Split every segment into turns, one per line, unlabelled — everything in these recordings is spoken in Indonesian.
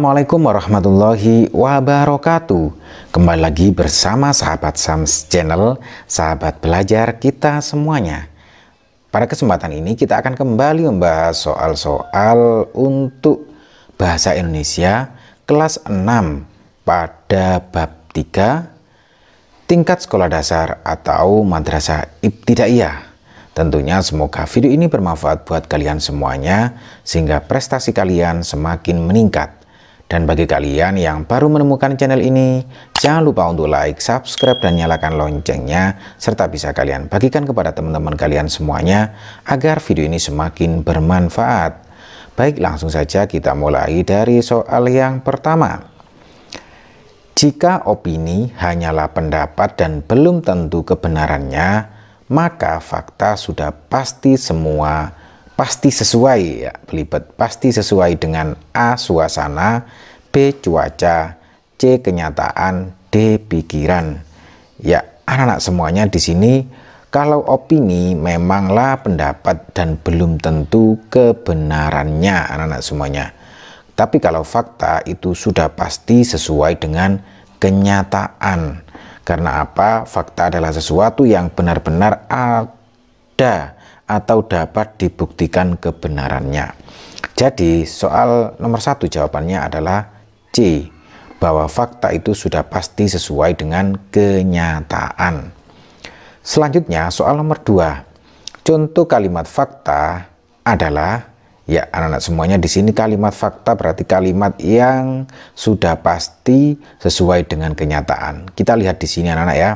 Assalamualaikum warahmatullahi wabarakatuh Kembali lagi bersama sahabat SAMS channel Sahabat belajar kita semuanya Pada kesempatan ini kita akan kembali membahas soal-soal Untuk Bahasa Indonesia Kelas 6 pada bab 3 Tingkat sekolah dasar atau madrasah ibtidaiyah Tentunya semoga video ini bermanfaat buat kalian semuanya sehingga prestasi kalian semakin meningkat. Dan bagi kalian yang baru menemukan channel ini, jangan lupa untuk like, subscribe, dan nyalakan loncengnya, serta bisa kalian bagikan kepada teman-teman kalian semuanya agar video ini semakin bermanfaat. Baik, langsung saja kita mulai dari soal yang pertama. Jika opini hanyalah pendapat dan belum tentu kebenarannya, maka fakta sudah pasti semua pasti sesuai ya pelibet pasti sesuai dengan A suasana B cuaca C kenyataan D pikiran ya anak-anak semuanya di sini kalau opini memanglah pendapat dan belum tentu kebenarannya anak-anak semuanya. Tapi kalau fakta itu sudah pasti sesuai dengan kenyataan. Karena apa? Fakta adalah sesuatu yang benar-benar ada atau dapat dibuktikan kebenarannya. Jadi soal nomor satu jawabannya adalah C. Bahwa fakta itu sudah pasti sesuai dengan kenyataan. Selanjutnya soal nomor dua. Contoh kalimat fakta adalah ya anak-anak semuanya di sini kalimat fakta berarti kalimat yang sudah pasti sesuai dengan kenyataan. Kita lihat di sini anak-anak ya.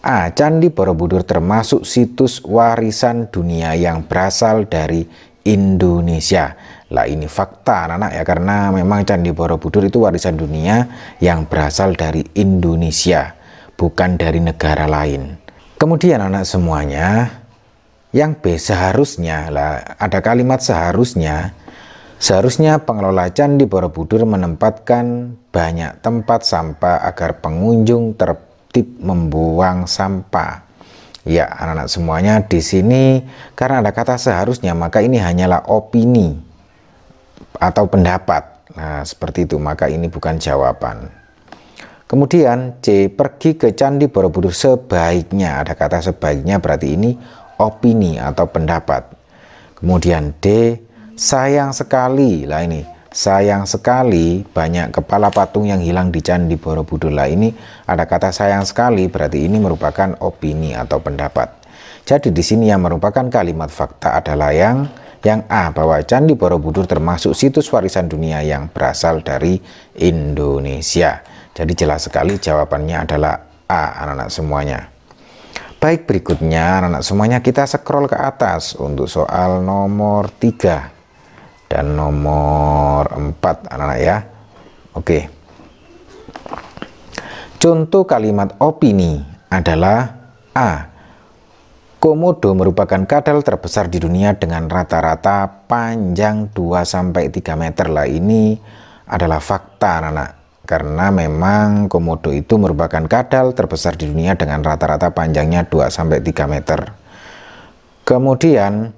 Ah, Candi Borobudur termasuk situs warisan dunia yang berasal dari Indonesia. Lah ini fakta anak-anak ya karena memang Candi Borobudur itu warisan dunia yang berasal dari Indonesia, bukan dari negara lain. Kemudian anak semuanya, yang B seharusnya lah ada kalimat seharusnya Seharusnya pengelola Candi Borobudur menempatkan banyak tempat sampah agar pengunjung ter tertib membuang sampah. Ya, anak-anak semuanya di sini karena ada kata seharusnya, maka ini hanyalah opini atau pendapat. Nah, seperti itu, maka ini bukan jawaban. Kemudian C pergi ke Candi Borobudur sebaiknya ada kata sebaiknya berarti ini opini atau pendapat. Kemudian D sayang sekali lah ini sayang sekali banyak kepala patung yang hilang di Candi Borobudur. Lah ini ada kata sayang sekali berarti ini merupakan opini atau pendapat. Jadi di sini yang merupakan kalimat fakta adalah yang yang A bahwa Candi Borobudur termasuk situs warisan dunia yang berasal dari Indonesia. Jadi jelas sekali jawabannya adalah A anak-anak semuanya. Baik berikutnya anak-anak semuanya kita scroll ke atas untuk soal nomor 3 dan nomor 4 anak-anak ya. Oke. Contoh kalimat opini adalah A. Komodo merupakan kadal terbesar di dunia dengan rata-rata panjang 2 sampai 3 meter lah ini adalah fakta anak-anak. Karena memang komodo itu merupakan kadal terbesar di dunia dengan rata-rata panjangnya 2 sampai 3 meter. Kemudian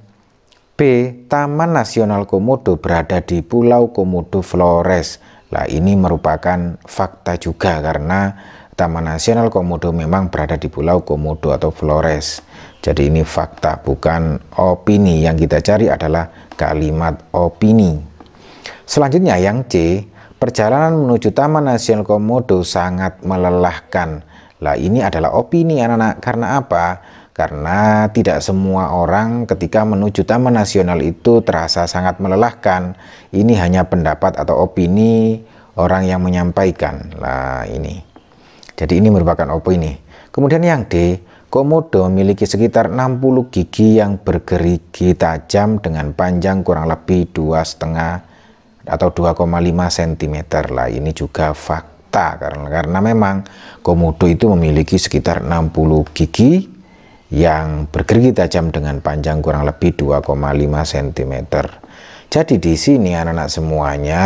B. Taman Nasional Komodo berada di Pulau Komodo Flores. Nah, ini merupakan fakta juga karena Taman Nasional Komodo memang berada di Pulau Komodo atau Flores. Jadi ini fakta bukan opini. Yang kita cari adalah kalimat opini. Selanjutnya yang C, perjalanan menuju Taman Nasional Komodo sangat melelahkan. Lah ini adalah opini anak-anak karena apa? karena tidak semua orang ketika menuju Taman Nasional itu terasa sangat melelahkan. Ini hanya pendapat atau opini orang yang menyampaikan. Lah ini. Jadi ini merupakan opini. Kemudian yang D, komodo memiliki sekitar 60 gigi yang bergerigi tajam dengan panjang kurang lebih dua setengah atau 2,5 cm. Lah ini juga fakta karena karena memang komodo itu memiliki sekitar 60 gigi yang bergerigi tajam dengan panjang kurang lebih 2,5 cm. Jadi di sini anak-anak semuanya,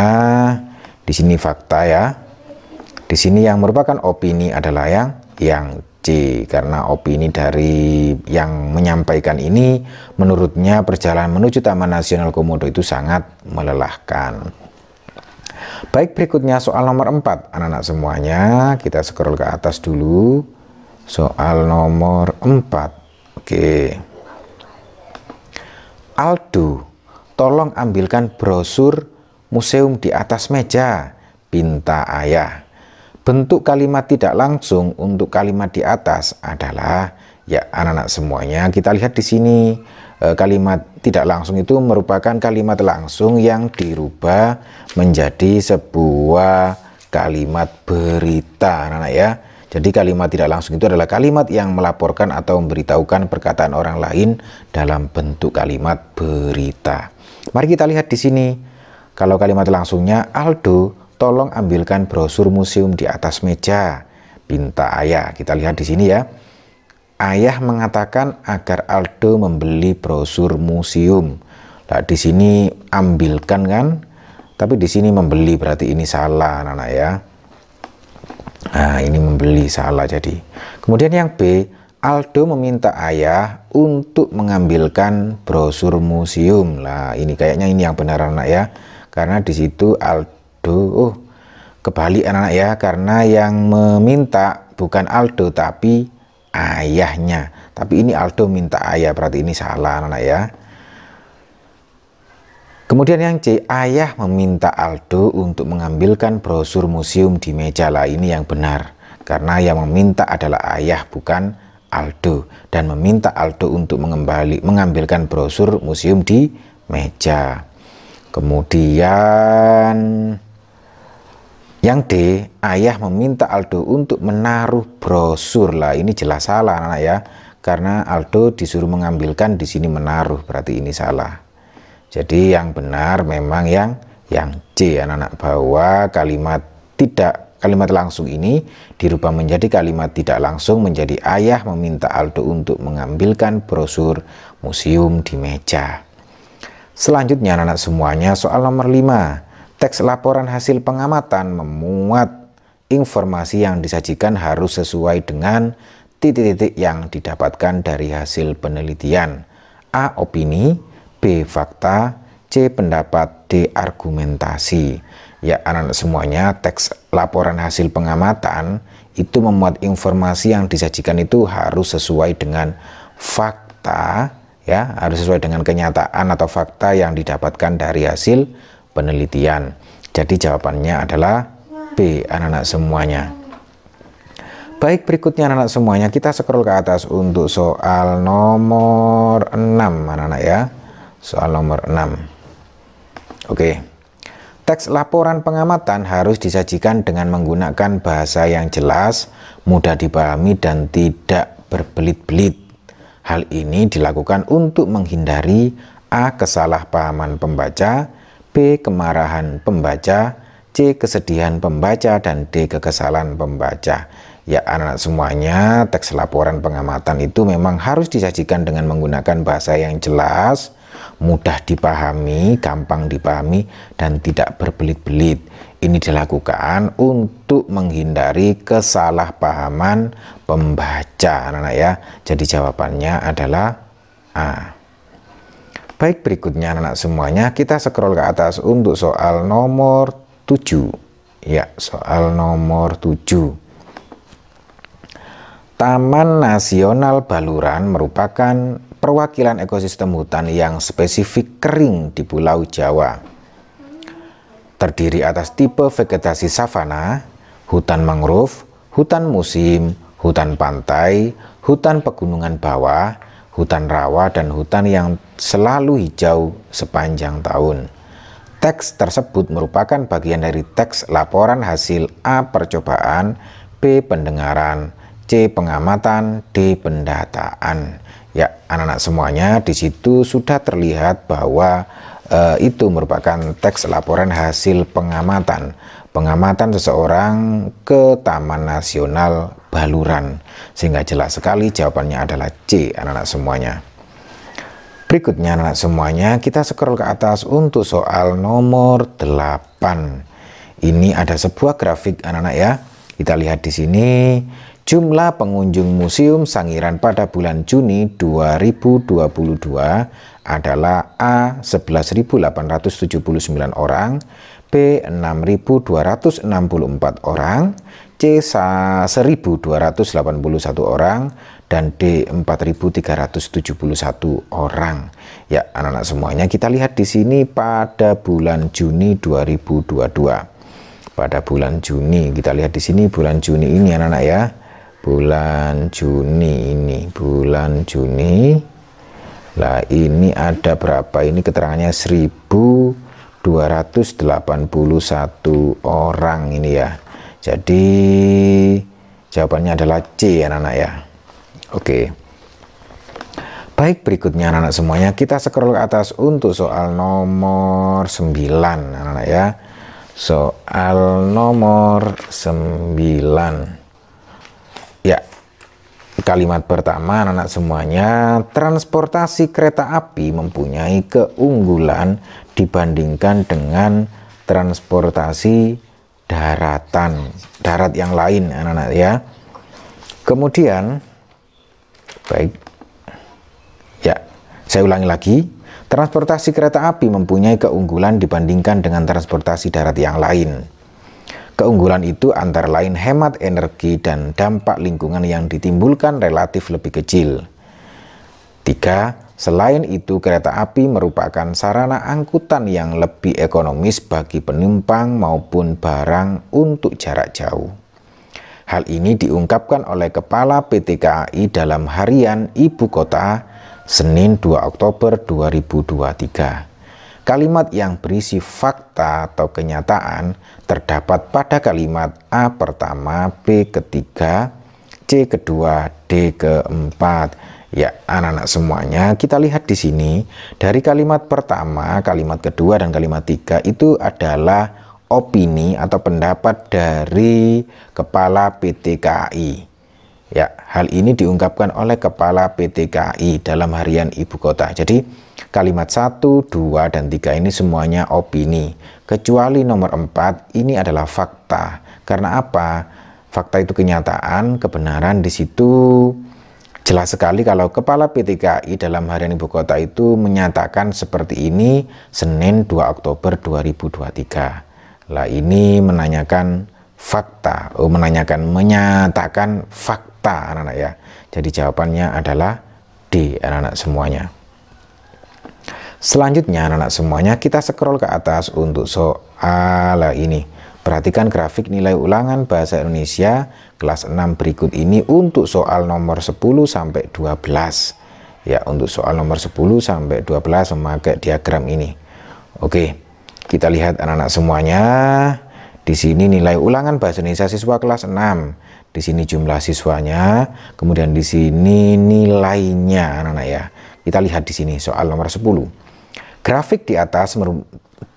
di sini fakta ya. Di sini yang merupakan opini adalah yang yang C karena opini dari yang menyampaikan ini menurutnya perjalanan menuju Taman Nasional Komodo itu sangat melelahkan. Baik berikutnya soal nomor 4 anak-anak semuanya kita scroll ke atas dulu Soal nomor 4. Oke. Aldo, tolong ambilkan brosur museum di atas meja, pinta ayah. Bentuk kalimat tidak langsung untuk kalimat di atas adalah ya anak-anak semuanya kita lihat di sini eh, kalimat tidak langsung itu merupakan kalimat langsung yang dirubah menjadi sebuah kalimat berita anak-anak ya jadi kalimat tidak langsung itu adalah kalimat yang melaporkan atau memberitahukan perkataan orang lain dalam bentuk kalimat berita. Mari kita lihat di sini. Kalau kalimat langsungnya Aldo, tolong ambilkan brosur museum di atas meja. Pinta ayah. Kita lihat di sini ya. Ayah mengatakan agar Aldo membeli brosur museum. Nah, di sini ambilkan kan, tapi di sini membeli berarti ini salah anak-anak ya. Nah, ini membeli salah jadi. Kemudian yang B, Aldo meminta ayah untuk mengambilkan brosur museum. Lah, ini kayaknya ini yang benar anak ya. Karena di situ Aldo oh kebalik anak ya karena yang meminta bukan Aldo tapi ayahnya. Tapi ini Aldo minta ayah berarti ini salah anak ya. Kemudian yang C, ayah meminta Aldo untuk mengambilkan brosur museum di meja lain yang benar, karena yang meminta adalah ayah bukan Aldo, dan meminta Aldo untuk mengembali, mengambilkan brosur museum di meja. Kemudian yang D, ayah meminta Aldo untuk menaruh brosur lah, ini jelas salah anak ya, karena Aldo disuruh mengambilkan di sini menaruh, berarti ini salah. Jadi yang benar memang yang yang C anak-anak bahwa kalimat tidak kalimat langsung ini dirubah menjadi kalimat tidak langsung menjadi ayah meminta Aldo untuk mengambilkan brosur museum di meja. Selanjutnya anak-anak semuanya soal nomor 5. Teks laporan hasil pengamatan memuat informasi yang disajikan harus sesuai dengan titik-titik yang didapatkan dari hasil penelitian. A. Opini B. Fakta C. Pendapat D. Argumentasi Ya anak-anak semuanya teks laporan hasil pengamatan itu memuat informasi yang disajikan itu harus sesuai dengan fakta ya harus sesuai dengan kenyataan atau fakta yang didapatkan dari hasil penelitian. Jadi jawabannya adalah B anak-anak semuanya. Baik berikutnya anak-anak semuanya kita scroll ke atas untuk soal nomor 6 anak-anak ya. Soal nomor 6. Oke. Teks laporan pengamatan harus disajikan dengan menggunakan bahasa yang jelas, mudah dipahami dan tidak berbelit-belit. Hal ini dilakukan untuk menghindari A. kesalahpahaman pembaca, B. kemarahan pembaca, C. kesedihan pembaca, dan D. kekesalan pembaca. Ya anak semuanya, teks laporan pengamatan itu memang harus disajikan dengan menggunakan bahasa yang jelas, mudah dipahami, gampang dipahami, dan tidak berbelit-belit. Ini dilakukan untuk menghindari kesalahpahaman pembaca, anak-anak ya. Jadi jawabannya adalah A. Baik berikutnya anak-anak semuanya, kita scroll ke atas untuk soal nomor 7. Ya, soal nomor 7. Taman Nasional Baluran merupakan perwakilan ekosistem hutan yang spesifik kering di Pulau Jawa. Terdiri atas tipe vegetasi savana, hutan mangrove, hutan musim, hutan pantai, hutan pegunungan bawah, hutan rawa, dan hutan yang selalu hijau sepanjang tahun. Teks tersebut merupakan bagian dari teks laporan hasil A. Percobaan, B. Pendengaran, C. Pengamatan, D. Pendataan ya anak-anak semuanya di situ sudah terlihat bahwa e, itu merupakan teks laporan hasil pengamatan pengamatan seseorang ke Taman Nasional Baluran sehingga jelas sekali jawabannya adalah C anak-anak semuanya berikutnya anak-anak semuanya kita scroll ke atas untuk soal nomor 8 ini ada sebuah grafik anak-anak ya kita lihat di sini Jumlah pengunjung Museum Sangiran pada bulan Juni 2022 adalah A 11.879 orang, B 6.264 orang, C 1.281 orang, dan D 4.371 orang. Ya, anak-anak semuanya kita lihat di sini pada bulan Juni 2022. Pada bulan Juni, kita lihat di sini bulan Juni ini anak-anak ya bulan Juni ini bulan Juni lah ini ada berapa ini keterangannya 1281 orang ini ya jadi jawabannya adalah C anak-anak ya oke baik berikutnya anak-anak semuanya kita scroll ke atas untuk soal nomor 9 anak-anak ya soal nomor 9 Ya, kalimat pertama anak-anak semuanya, transportasi kereta api mempunyai keunggulan dibandingkan dengan transportasi daratan, darat yang lain anak-anak ya. Kemudian, baik, ya, saya ulangi lagi, transportasi kereta api mempunyai keunggulan dibandingkan dengan transportasi darat yang lain. Keunggulan itu antara lain hemat energi dan dampak lingkungan yang ditimbulkan relatif lebih kecil. 3. Selain itu, kereta api merupakan sarana angkutan yang lebih ekonomis bagi penumpang maupun barang untuk jarak jauh. Hal ini diungkapkan oleh Kepala PT KAI dalam harian Ibu Kota Senin 2 Oktober 2023. Kalimat yang berisi fakta atau kenyataan terdapat pada kalimat A pertama, B ketiga, C kedua, D keempat. Ya, anak-anak semuanya, kita lihat di sini dari kalimat pertama, kalimat kedua dan kalimat tiga itu adalah opini atau pendapat dari kepala PT KAI. Ya, hal ini diungkapkan oleh kepala PT KAI dalam harian ibu kota. Jadi, Kalimat 1, 2, dan 3 ini semuanya opini. Kecuali nomor 4, ini adalah fakta. Karena apa? Fakta itu kenyataan, kebenaran di situ jelas sekali kalau Kepala PTKI dalam harian ibu kota itu menyatakan seperti ini Senin 2 Oktober 2023. Lah ini menanyakan fakta, oh menanyakan menyatakan fakta anak-anak ya. Jadi jawabannya adalah D anak-anak semuanya. Selanjutnya anak-anak semuanya kita scroll ke atas untuk soal ini. Perhatikan grafik nilai ulangan bahasa Indonesia kelas 6 berikut ini untuk soal nomor 10 sampai 12. Ya, untuk soal nomor 10 sampai 12 memakai diagram ini. Oke, kita lihat anak-anak semuanya. Di sini nilai ulangan bahasa Indonesia siswa kelas 6. Di sini jumlah siswanya, kemudian di sini nilainya anak-anak ya. Kita lihat di sini soal nomor 10. Grafik di atas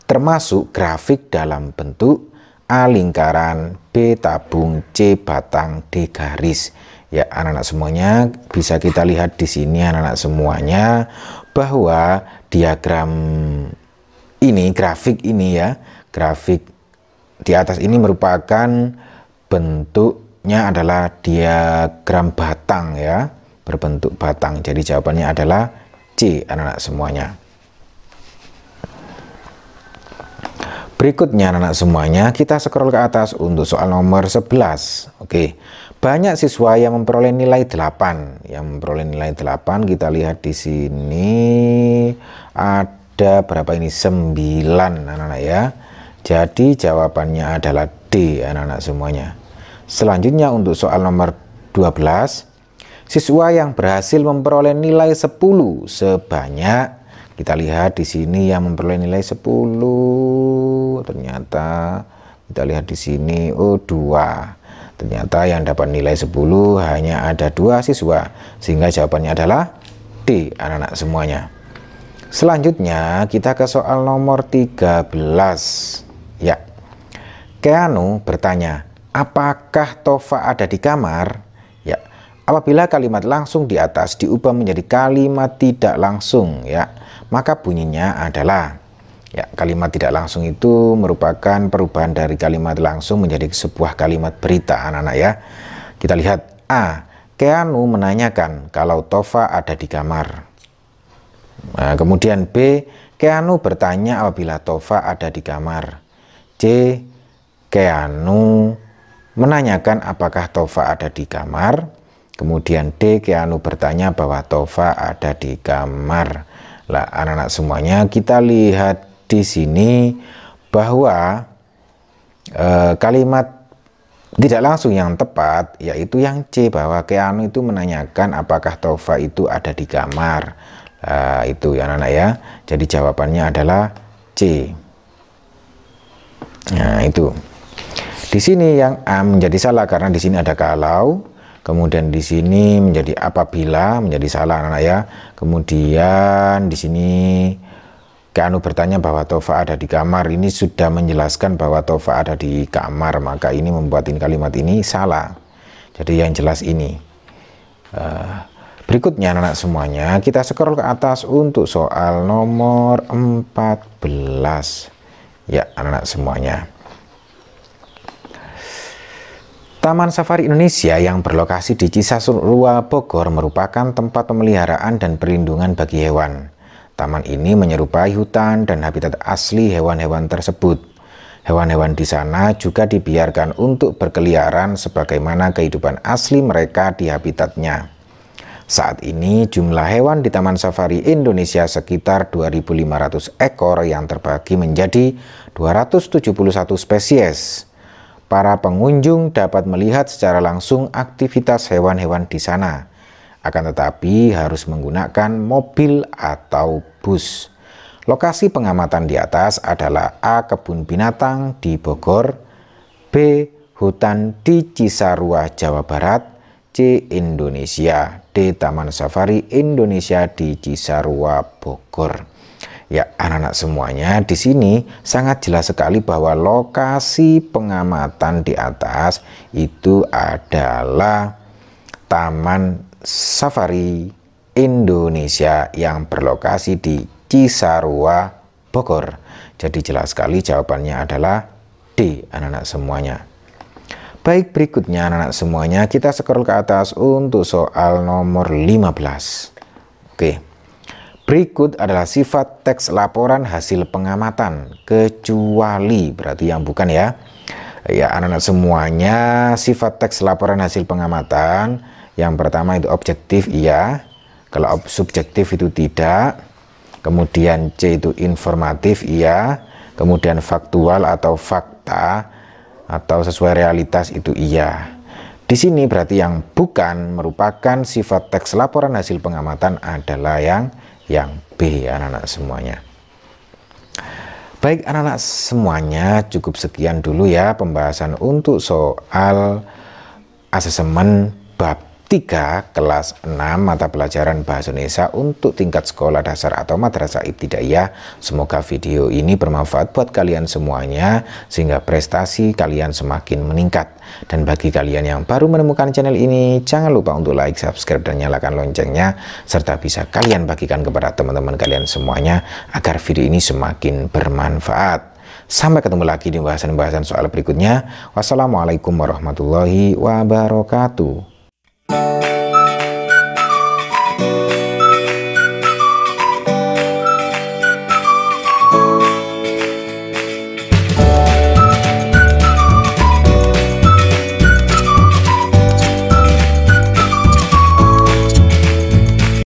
termasuk grafik dalam bentuk A lingkaran, B tabung, C batang, D garis. Ya, anak-anak semuanya bisa kita lihat di sini anak-anak semuanya bahwa diagram ini grafik ini ya, grafik di atas ini merupakan bentuknya adalah diagram batang ya, berbentuk batang. Jadi jawabannya adalah C anak-anak semuanya. Berikutnya anak-anak semuanya, kita scroll ke atas untuk soal nomor 11. Oke. Banyak siswa yang memperoleh nilai 8. Yang memperoleh nilai 8 kita lihat di sini ada berapa ini? 9 anak-anak ya. Jadi jawabannya adalah D anak-anak semuanya. Selanjutnya untuk soal nomor 12, siswa yang berhasil memperoleh nilai 10 sebanyak kita lihat di sini yang memperoleh nilai 10 ternyata kita lihat di sini oh 2. Ternyata yang dapat nilai 10 hanya ada dua siswa sehingga jawabannya adalah D anak-anak semuanya. Selanjutnya kita ke soal nomor 13. Ya. Keanu bertanya, "Apakah Tova ada di kamar?" Ya. Apabila kalimat langsung di atas diubah menjadi kalimat tidak langsung, ya maka bunyinya adalah Ya, kalimat tidak langsung itu merupakan perubahan dari kalimat langsung menjadi sebuah kalimat berita anak-anak ya. Kita lihat A. Keanu menanyakan kalau Tova ada di kamar. Nah, kemudian B. Keanu bertanya apabila Tova ada di kamar. C. Keanu menanyakan apakah Tova ada di kamar. Kemudian D. Keanu bertanya bahwa Tova ada di kamar. Lah anak-anak semuanya kita lihat di sini bahwa e, kalimat tidak langsung yang tepat yaitu yang C bahwa Keanu itu menanyakan apakah Tova itu ada di kamar nah, itu ya anak-anak ya jadi jawabannya adalah C nah itu di sini yang A menjadi salah karena di sini ada kalau Kemudian di sini menjadi apabila menjadi salah anak-anak ya. Kemudian di sini Kanu bertanya bahwa Tofa ada di kamar. Ini sudah menjelaskan bahwa Tofa ada di kamar, maka ini membuat kalimat ini salah. Jadi yang jelas ini. Eh, berikutnya anak-anak semuanya, kita scroll ke atas untuk soal nomor 14. Ya, anak-anak semuanya. Taman Safari Indonesia yang berlokasi di Rua Bogor merupakan tempat pemeliharaan dan perlindungan bagi hewan. Taman ini menyerupai hutan dan habitat asli hewan-hewan tersebut. Hewan-hewan di sana juga dibiarkan untuk berkeliaran sebagaimana kehidupan asli mereka di habitatnya. Saat ini jumlah hewan di Taman Safari Indonesia sekitar 2.500 ekor yang terbagi menjadi 271 spesies para pengunjung dapat melihat secara langsung aktivitas hewan-hewan di sana. Akan tetapi harus menggunakan mobil atau bus. Lokasi pengamatan di atas adalah A. Kebun Binatang di Bogor, B. Hutan di Cisarua, Jawa Barat, C. Indonesia, D. Taman Safari Indonesia di Cisarua, Bogor. Ya, anak-anak semuanya, di sini sangat jelas sekali bahwa lokasi pengamatan di atas itu adalah Taman Safari Indonesia yang berlokasi di Cisarua, Bogor. Jadi jelas sekali jawabannya adalah D, anak-anak semuanya. Baik, berikutnya anak-anak semuanya, kita scroll ke atas untuk soal nomor 15. Oke. Okay. Berikut adalah sifat teks laporan hasil pengamatan, kecuali berarti yang bukan ya. Ya, anak-anak semuanya sifat teks laporan hasil pengamatan yang pertama itu objektif iya, kalau subjektif itu tidak. Kemudian C itu informatif iya, kemudian faktual atau fakta atau sesuai realitas itu iya. Di sini berarti yang bukan merupakan sifat teks laporan hasil pengamatan adalah yang yang B anak-anak semuanya. Baik anak-anak semuanya, cukup sekian dulu ya pembahasan untuk soal asesmen bab 3. Kelas 6 mata pelajaran Bahasa Indonesia untuk tingkat sekolah dasar atau madrasah ibtidaiyah. Semoga video ini bermanfaat buat kalian semuanya sehingga prestasi kalian semakin meningkat. Dan bagi kalian yang baru menemukan channel ini, jangan lupa untuk like, subscribe, dan nyalakan loncengnya serta bisa kalian bagikan kepada teman-teman kalian semuanya agar video ini semakin bermanfaat. Sampai ketemu lagi di bahasan-bahasan soal berikutnya. Wassalamualaikum warahmatullahi wabarakatuh. Thank you.